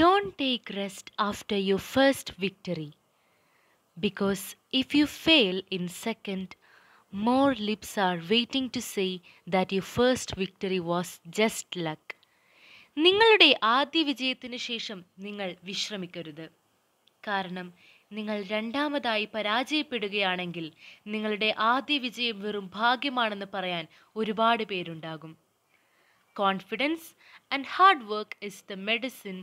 Don't take rest after your first victory, because if you fail in second, more lips are waiting to say that your first victory was just luck. നിങ്ങളുടെ ആദ്യ വിജയത്തിന് ശേഷം നിങ്ങൾ വിശ്രമിക്കരുത് കാരണം നിങ്ങൾ രണ്ടാമതായി പരാജയപ്പെടുകയാണെങ്കിൽ നിങ്ങളുടെ ആദ്യ വിജയം വെറും ഭാഗ്യമാണെന്ന് പറയാൻ ഒരുപാട് പേരുണ്ടാകും confidence and hard work is the medicine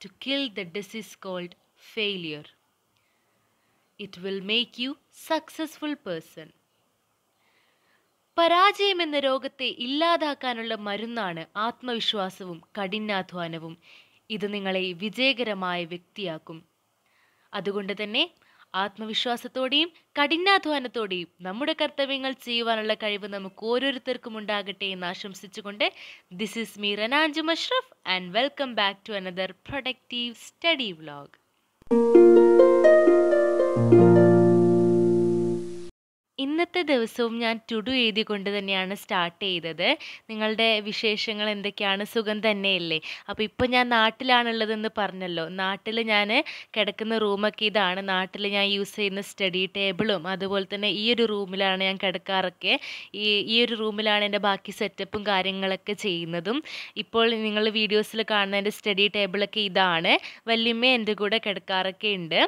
to kill the disease called failure. It will make you successful person. പരാജയം എന്ന രോഗത്തെ ഇല്ലാതാക്കാനുള്ള മരുന്നാണ് ആത്മവിശ്വാസവും കഠിനാധ്വാനവും ഇത് നിങ്ങളെ വിജയകരമായ വ്യക്തിയാക്കും അതുകൊണ്ട് തന്നെ ആത്മവിശ്വാസത്തോടെയും കഠിനാധ്വാനത്തോടെയും നമ്മുടെ കർത്തവ്യങ്ങൾ ചെയ്യുവാനുള്ള കഴിവ് നമുക്ക് ഓരോരുത്തർക്കും ഉണ്ടാകട്ടെ എന്ന് ആശംസിച്ചുകൊണ്ട് this is me Ranaju Musharraf and welcome back to another productive study vlog Thank you. ഇന്നത്തെ ദിവസവും ഞാൻ ടുഡു കൊണ്ട് തന്നെയാണ് സ്റ്റാർട്ട് ചെയ്തത് നിങ്ങളുടെ വിശേഷങ്ങൾ എന്തൊക്കെയാണ് സുഖം തന്നെയല്ലേ അപ്പോൾ ഇപ്പോൾ ഞാൻ നാട്ടിലാണുള്ളതെന്ന് പറഞ്ഞല്ലോ നാട്ടിൽ ഞാൻ കിടക്കുന്ന റൂമൊക്കെ ഇതാണ് നാട്ടിൽ ഞാൻ യൂസ് ചെയ്യുന്ന സ്റ്റഡി ടേബിളും അതുപോലെ തന്നെ ഈ ഒരു റൂമിലാണ് ഞാൻ കിടക്കാറൊക്കെ ഈ ഈ ഒരു റൂമിലാണ് എൻ്റെ ബാക്കി സെറ്റപ്പും കാര്യങ്ങളൊക്കെ ചെയ്യുന്നതും ഇപ്പോൾ നിങ്ങൾ വീഡിയോസിൽ കാണുന്ന എൻ്റെ സ്റ്റഡി ടേബിളൊക്കെ ഇതാണ് വല്യമ്മ എൻ്റെ കൂടെ കിടക്കാറൊക്കെ ഉണ്ട്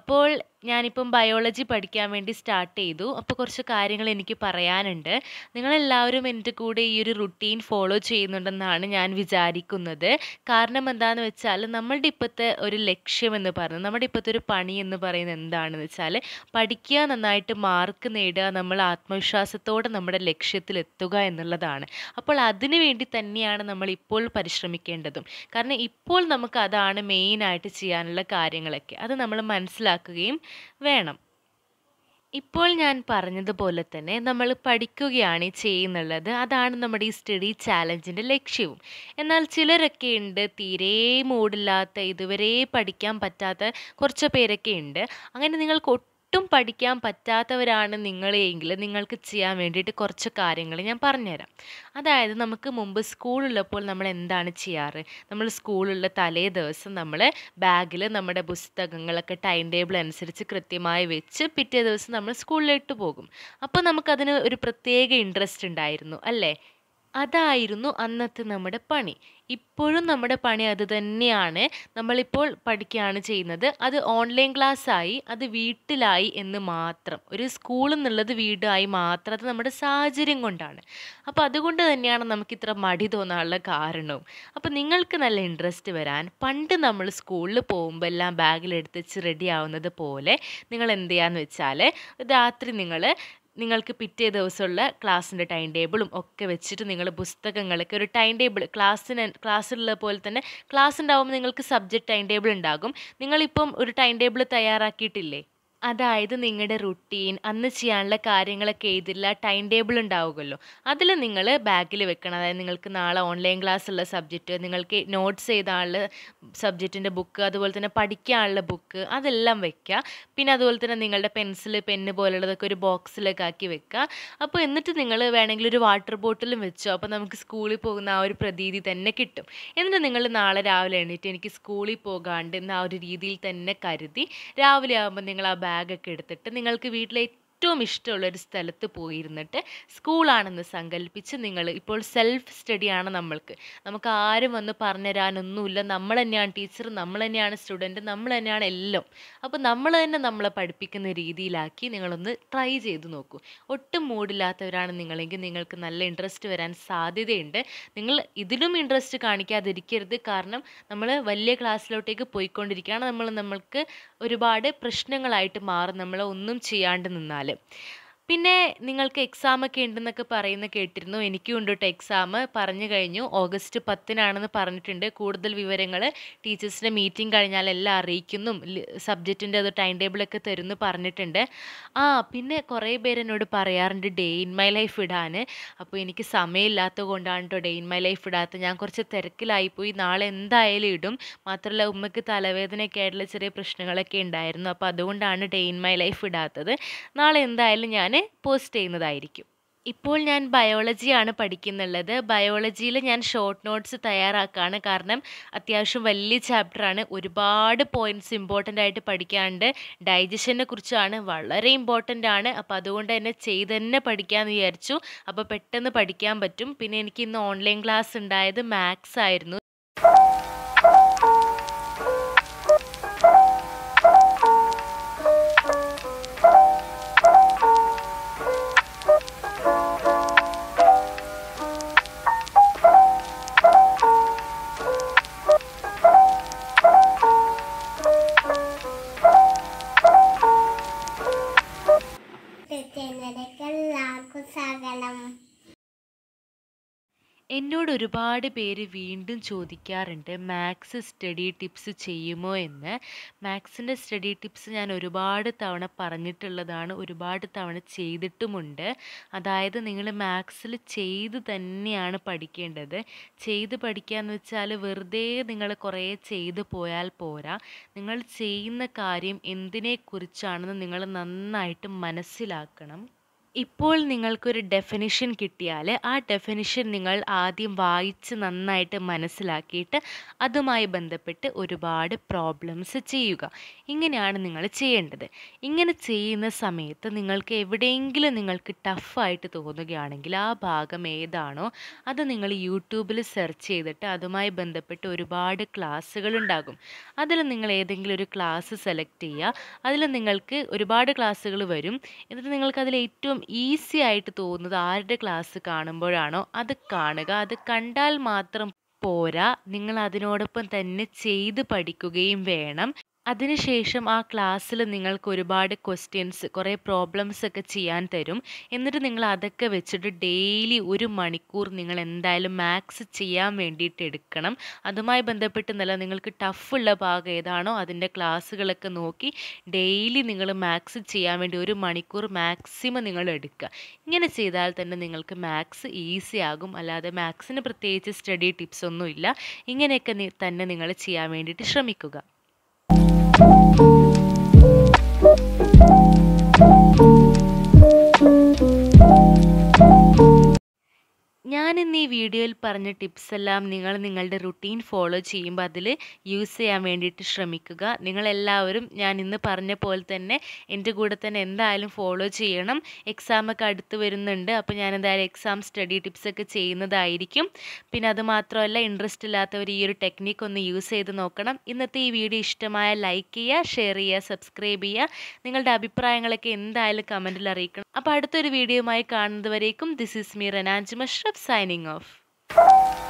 അപ്പോൾ ഞാനിപ്പം ബയോളജി പഠിക്കാൻ വേണ്ടി സ്റ്റാർട്ട് ചെയ്തു അപ്പോൾ കുറച്ച് കാര്യങ്ങൾ എനിക്ക് പറയാനുണ്ട് നിങ്ങളെല്ലാവരും എൻ്റെ കൂടെ ഈ ഒരു റുട്ടീൻ ഫോളോ ചെയ്യുന്നുണ്ടെന്നാണ് ഞാൻ വിചാരിക്കുന്നത് കാരണം എന്താണെന്ന് വെച്ചാൽ നമ്മളുടെ ഇപ്പോഴത്തെ ഒരു ലക്ഷ്യം എന്ന് പറയുന്നത് നമ്മുടെ ഇപ്പോഴത്തെ ഒരു പണി എന്ന് പറയുന്നത് എന്താണെന്ന് വെച്ചാൽ പഠിക്കുക നന്നായിട്ട് മാർക്ക് നേടുക നമ്മൾ ആത്മവിശ്വാസത്തോടെ നമ്മുടെ ലക്ഷ്യത്തിലെത്തുക എന്നുള്ളതാണ് അപ്പോൾ അതിനു വേണ്ടി തന്നെയാണ് നമ്മൾ ഇപ്പോൾ പരിശ്രമിക്കേണ്ടതും കാരണം ഇപ്പോൾ നമുക്ക് അതാണ് മെയിനായിട്ട് ചെയ്യാനുള്ള കാര്യങ്ങളൊക്കെ അത് നമ്മൾ മനസ്സിലാക്കുകയും വേണം ഇപ്പോൾ ഞാൻ പറഞ്ഞതുപോലെ തന്നെ നമ്മൾ പഠിക്കുകയാണ് ചെയ്യുന്നുള്ളത് അതാണ് നമ്മുടെ ഈ സ്റ്റഡി ചാലഞ്ചിൻ്റെ ലക്ഷ്യവും എന്നാൽ ചിലരൊക്കെ ഉണ്ട് തീരെ മൂടില്ലാത്ത ഇതുവരെ പഠിക്കാൻ പറ്റാത്ത കുറച്ച് പേരൊക്കെ ഉണ്ട് അങ്ങനെ നിങ്ങൾക്ക് ഒട്ടും പഠിക്കാൻ പറ്റാത്തവരാണ് നിങ്ങളെങ്കിൽ നിങ്ങൾക്ക് ചെയ്യാൻ വേണ്ടിയിട്ട് കുറച്ച് കാര്യങ്ങൾ ഞാൻ പറഞ്ഞുതരാം അതായത് നമുക്ക് മുമ്പ് സ്കൂളുള്ളപ്പോൾ നമ്മൾ എന്താണ് ചെയ്യാറ് നമ്മൾ സ്കൂളുള്ള തലേ ദിവസം നമ്മൾ ബാഗിൽ നമ്മുടെ പുസ്തകങ്ങളൊക്കെ ടൈം ടേബിൾ അനുസരിച്ച് കൃത്യമായി വെച്ച് പിറ്റേ ദിവസം നമ്മൾ സ്കൂളിലിട്ട് പോകും അപ്പോൾ നമുക്കതിന് ഒരു പ്രത്യേക ഇൻട്രസ്റ്റ് ഉണ്ടായിരുന്നു അല്ലേ അതായിരുന്നു അന്നത്തെ നമ്മുടെ പണി ഇപ്പോഴും നമ്മുടെ പണി അത് തന്നെയാണ് നമ്മളിപ്പോൾ പഠിക്കുകയാണ് ചെയ്യുന്നത് അത് ഓൺലൈൻ ക്ലാസ്സായി അത് വീട്ടിലായി എന്ന് മാത്രം ഒരു സ്കൂൾ എന്നുള്ളത് വീടായി മാത്രം അത് നമ്മുടെ സാഹചര്യം കൊണ്ടാണ് അപ്പോൾ അതുകൊണ്ട് തന്നെയാണ് നമുക്ക് ഇത്ര മടി തോന്നാനുള്ള കാരണവും അപ്പോൾ നിങ്ങൾക്ക് നല്ല ഇൻട്രസ്റ്റ് വരാൻ പണ്ട് നമ്മൾ സ്കൂളിൽ പോകുമ്പോൾ എല്ലാം ബാഗിലെടുത്ത് വെച്ച് റെഡി ആവുന്നത് പോലെ നിങ്ങൾ എന്ത് ചെയ്യാന്ന് വെച്ചാൽ രാത്രി നിങ്ങൾ നിങ്ങൾക്ക് പിറ്റേ ദിവസമുള്ള ക്ലാസ്സിൻ്റെ ടൈം ടേബിളും ഒക്കെ വെച്ചിട്ട് നിങ്ങൾ പുസ്തകങ്ങളൊക്കെ ഒരു ടൈം ടേബിൾ ക്ലാസ്സിന് ക്ലാസ്സിലുള്ള പോലെ തന്നെ ക്ലാസ് ഉണ്ടാകുമ്പോൾ നിങ്ങൾക്ക് സബ്ജക്റ്റ് ടൈം ടേബിൾ ഉണ്ടാകും നിങ്ങളിപ്പം ഒരു ടൈം ടേബിൾ തയ്യാറാക്കിയിട്ടില്ലേ അതായത് നിങ്ങളുടെ റുട്ടീൻ അന്ന് ചെയ്യാനുള്ള കാര്യങ്ങളൊക്കെ എഴുതില്ല ടൈം ടേബിൾ ഉണ്ടാവുമല്ലോ അതിൽ നിങ്ങൾ ബാഗിൽ വെക്കണം അതായത് നിങ്ങൾക്ക് നാളെ ഓൺലൈൻ ക്ലാസ് ഉള്ള സബ്ജക്റ്റ് നിങ്ങൾക്ക് നോട്ട്സ് ചെയ്താനുള്ള സബ്ജക്റ്റിൻ്റെ ബുക്ക് അതുപോലെ തന്നെ പഠിക്കാനുള്ള ബുക്ക് അതെല്ലാം വെക്കുക പിന്നെ അതുപോലെ തന്നെ നിങ്ങളുടെ പെൻസിൽ പെന്ന് പോലുള്ളതൊക്കെ ഒരു ബോക്സിലൊക്കെ ആക്കി വെക്കുക അപ്പോൾ എന്നിട്ട് നിങ്ങൾ വേണമെങ്കിൽ ഒരു വാട്ടർ ബോട്ടിലും വെച്ചോ അപ്പോൾ നമുക്ക് സ്കൂളിൽ പോകുന്ന ആ ഒരു പ്രതീതി തന്നെ കിട്ടും എന്നിട്ട് നിങ്ങൾ നാളെ രാവിലെ എണീറ്റ് എനിക്ക് സ്കൂളിൽ പോകാണ്ട് എന്ന ആ ഒരു രീതിയിൽ തന്നെ കരുതി രാവിലെ ആകുമ്പോൾ നിങ്ങൾ ആ ബാഗ് ബാഗൊക്കെ എടുത്തിട്ട് നിങ്ങൾക്ക് വീട്ടിലെ ഏറ്റവും ഇഷ്ടമുള്ളൊരു സ്ഥലത്ത് പോയിരുന്നിട്ട് സ്കൂളാണെന്ന് സങ്കല്പിച്ച് നിങ്ങൾ ഇപ്പോൾ സെൽഫ് സ്റ്റഡിയാണ് നമ്മൾക്ക് നമുക്ക് ആരും വന്ന് പറഞ്ഞു തരാനൊന്നുമില്ല നമ്മൾ തന്നെയാണ് ടീച്ചർ നമ്മൾ തന്നെയാണ് സ്റ്റുഡൻറ്റ് നമ്മൾ തന്നെയാണ് എല്ലാം അപ്പോൾ നമ്മൾ തന്നെ നമ്മളെ പഠിപ്പിക്കുന്ന രീതിയിലാക്കി നിങ്ങളൊന്ന് ട്രൈ ചെയ്ത് നോക്കൂ ഒട്ടും മൂടില്ലാത്തവരാണ് നിങ്ങളെങ്കിൽ നിങ്ങൾക്ക് നല്ല ഇൻട്രസ്റ്റ് വരാൻ സാധ്യതയുണ്ട് നിങ്ങൾ ഇതിലും ഇൻട്രസ്റ്റ് കാണിക്കാതിരിക്കരുത് കാരണം നമ്മൾ വലിയ ക്ലാസ്സിലോട്ടേക്ക് പോയിക്കൊണ്ടിരിക്കുകയാണ് നമ്മൾ നമ്മൾക്ക് ഒരുപാട് പ്രശ്നങ്ങളായിട്ട് മാറും നമ്മളെ ഒന്നും ചെയ്യാണ്ട് നിന്നാൽ Mali. പിന്നെ നിങ്ങൾക്ക് എക്സാം ഒക്കെ ഉണ്ടെന്നൊക്കെ പറയുന്ന കേട്ടിരുന്നു എനിക്കും ഉണ്ട് കേട്ടോ എക്സാം പറഞ്ഞു കഴിഞ്ഞു ഓഗസ്റ്റ് പത്തിനാണെന്ന് പറഞ്ഞിട്ടുണ്ട് കൂടുതൽ വിവരങ്ങൾ ടീച്ചേഴ്സിൻ്റെ മീറ്റിംഗ് കഴിഞ്ഞാൽ എല്ലാം അറിയിക്കുന്നു സബ്ജക്റ്റിൻ്റെ അത് ടൈം ടേബിളൊക്കെ എന്ന് പറഞ്ഞിട്ടുണ്ട് ആ പിന്നെ കുറേ പേര് എന്നോട് പറയാറുണ്ട് ഡേ ഇൻ മൈ ലൈഫ് ഇടാൻ അപ്പോൾ എനിക്ക് സമയമില്ലാത്തത് കൊണ്ടാണ് കേട്ടോ ഡേ ഇൻ മൈ ലൈഫ് ഇടാത്ത ഞാൻ കുറച്ച് തിരക്കിലായിപ്പോയി നാളെ എന്തായാലും ഇടും മാത്രമല്ല ഉമ്മയ്ക്ക് തലവേദനയൊക്കെ ആയിട്ടുള്ള ചെറിയ പ്രശ്നങ്ങളൊക്കെ ഉണ്ടായിരുന്നു അപ്പോൾ അതുകൊണ്ടാണ് ഡേ ഇൻ മൈ ലൈഫ് ഇടാത്തത് നാളെ എന്തായാലും ഞാൻ ഞാൻ പോസ്റ്റ് ചെയ്യുന്നതായിരിക്കും ഇപ്പോൾ ഞാൻ ബയോളജിയാണ് പഠിക്കുന്നുള്ളത് ബയോളജിയിൽ ഞാൻ ഷോർട്ട് നോട്ട്സ് തയ്യാറാക്കുകയാണ് കാരണം അത്യാവശ്യം വലിയ ചാപ്റ്ററാണ് ഒരുപാട് പോയിൻറ്റ്സ് ഇമ്പോർട്ടൻ്റ് ആയിട്ട് പഠിക്കാണ്ട് ഡൈജഷനെ കുറിച്ചാണ് വളരെ ഇമ്പോർട്ടൻ്റ് ആണ് അപ്പോൾ അതുകൊണ്ട് തന്നെ ചെയ്ത് തന്നെ പഠിക്കാമെന്ന് വിചാരിച്ചു അപ്പോൾ പെട്ടെന്ന് പഠിക്കാൻ പറ്റും പിന്നെ എനിക്ക് ഇന്ന് ഓൺലൈൻ ക്ലാസ് ഉണ്ടായത് മാത്സ് ആയിരുന്നു എന്നോട് ഒരുപാട് പേര് വീണ്ടും ചോദിക്കാറുണ്ട് മാത്സ് സ്റ്റഡി ടിപ്സ് ചെയ്യുമോ എന്ന് മാത്സിൻ്റെ സ്റ്റഡി ടിപ്സ് ഞാൻ ഒരുപാട് തവണ പറഞ്ഞിട്ടുള്ളതാണ് ഒരുപാട് തവണ ചെയ്തിട്ടുമുണ്ട് അതായത് നിങ്ങൾ മാത്സിൽ ചെയ്ത് തന്നെയാണ് പഠിക്കേണ്ടത് ചെയ്ത് പഠിക്കുകയെന്ന് വെച്ചാൽ വെറുതെ നിങ്ങൾ കുറേ ചെയ്ത് പോയാൽ പോരാ നിങ്ങൾ ചെയ്യുന്ന കാര്യം എന്തിനെക്കുറിച്ചാണെന്ന് നിങ്ങൾ നന്നായിട്ട് മനസ്സിലാക്കണം ഇപ്പോൾ നിങ്ങൾക്കൊരു ഡെഫിനിഷൻ കിട്ടിയാൽ ആ ഡെഫിനിഷൻ നിങ്ങൾ ആദ്യം വായിച്ച് നന്നായിട്ട് മനസ്സിലാക്കിയിട്ട് അതുമായി ബന്ധപ്പെട്ട് ഒരുപാട് പ്രോബ്ലംസ് ചെയ്യുക ഇങ്ങനെയാണ് നിങ്ങൾ ചെയ്യേണ്ടത് ഇങ്ങനെ ചെയ്യുന്ന സമയത്ത് നിങ്ങൾക്ക് എവിടെയെങ്കിലും നിങ്ങൾക്ക് ടഫായിട്ട് തോന്നുകയാണെങ്കിൽ ആ ഭാഗം ഏതാണോ അത് നിങ്ങൾ യൂട്യൂബിൽ സെർച്ച് ചെയ്തിട്ട് അതുമായി ബന്ധപ്പെട്ട് ഒരുപാട് ക്ലാസ്സുകളുണ്ടാകും അതിൽ നിങ്ങൾ ഏതെങ്കിലും ഒരു ക്ലാസ് സെലക്ട് ചെയ്യുക അതിൽ നിങ്ങൾക്ക് ഒരുപാട് ക്ലാസ്സുകൾ വരും എന്നിട്ട് നിങ്ങൾക്കതിൽ ഏറ്റവും ഈസി ആയിട്ട് തോന്നുന്നത് ആരുടെ ക്ലാസ് കാണുമ്പോഴാണോ അത് കാണുക അത് കണ്ടാൽ മാത്രം പോരാ നിങ്ങൾ അതിനോടൊപ്പം തന്നെ ചെയ്ത് പഠിക്കുകയും വേണം അതിനുശേഷം ആ ക്ലാസ്സിൽ നിങ്ങൾക്ക് ഒരുപാട് ക്വസ്റ്റ്യൻസ് കുറേ പ്രോബ്ലംസ് ഒക്കെ ചെയ്യാൻ തരും എന്നിട്ട് നിങ്ങൾ അതൊക്കെ വെച്ചിട്ട് ഡെയിലി ഒരു മണിക്കൂർ നിങ്ങൾ എന്തായാലും മാത്സ് ചെയ്യാൻ വേണ്ടിയിട്ട് എടുക്കണം അതുമായി ബന്ധപ്പെട്ട് നല്ല നിങ്ങൾക്ക് ടഫുള്ള ഭാഗം ഏതാണോ അതിൻ്റെ ക്ലാസ്സുകളൊക്കെ നോക്കി ഡെയിലി നിങ്ങൾ മാത്സ് ചെയ്യാൻ വേണ്ടി ഒരു മണിക്കൂർ മാക്സിമം നിങ്ങൾ എടുക്കുക ഇങ്ങനെ ചെയ്താൽ തന്നെ നിങ്ങൾക്ക് മാത്സ് ഈസി ആകും അല്ലാതെ മാത്സിന് പ്രത്യേകിച്ച് സ്റ്റഡി ടിപ്സ് ഒന്നുമില്ല ഇങ്ങനെയൊക്കെ തന്നെ നിങ്ങൾ ചെയ്യാൻ വേണ്ടിയിട്ട് ശ്രമിക്കുക ഞാൻ ഇന്ന് ഈ വീഡിയോയിൽ പറഞ്ഞ ടിപ്സ് എല്ലാം നിങ്ങൾ നിങ്ങളുടെ റുട്ടീൻ ഫോളോ ചെയ്യുമ്പോൾ അതിൽ യൂസ് ചെയ്യാൻ വേണ്ടിയിട്ട് ശ്രമിക്കുക നിങ്ങളെല്ലാവരും ഞാൻ ഇന്ന് പറഞ്ഞ പോലെ തന്നെ എൻ്റെ കൂടെ തന്നെ എന്തായാലും ഫോളോ ചെയ്യണം എക്സാമൊക്കെ അടുത്ത് വരുന്നുണ്ട് അപ്പോൾ ഞാൻ എന്തായാലും എക്സാം സ്റ്റഡി ടിപ്സൊക്കെ ചെയ്യുന്നതായിരിക്കും പിന്നെ അതുമാത്രമല്ല ഇൻട്രസ്റ്റ് ഇല്ലാത്തവർ ഈ ഒരു ടെക്നിക്ക് ഒന്ന് യൂസ് ചെയ്ത് നോക്കണം ഇന്നത്തെ ഈ വീഡിയോ ഇഷ്ടമായ ലൈക്ക് ചെയ്യുക ഷെയർ ചെയ്യുക സബ്സ്ക്രൈബ് ചെയ്യുക നിങ്ങളുടെ അഭിപ്രായങ്ങളൊക്കെ എന്തായാലും കമൻറ്റിൽ അറിയിക്കണം അപ്പോൾ അടുത്തൊരു വീഡിയോയുമായി കാണുന്നതുവരേക്കും this is me Ranaj Musharraf sign signing off.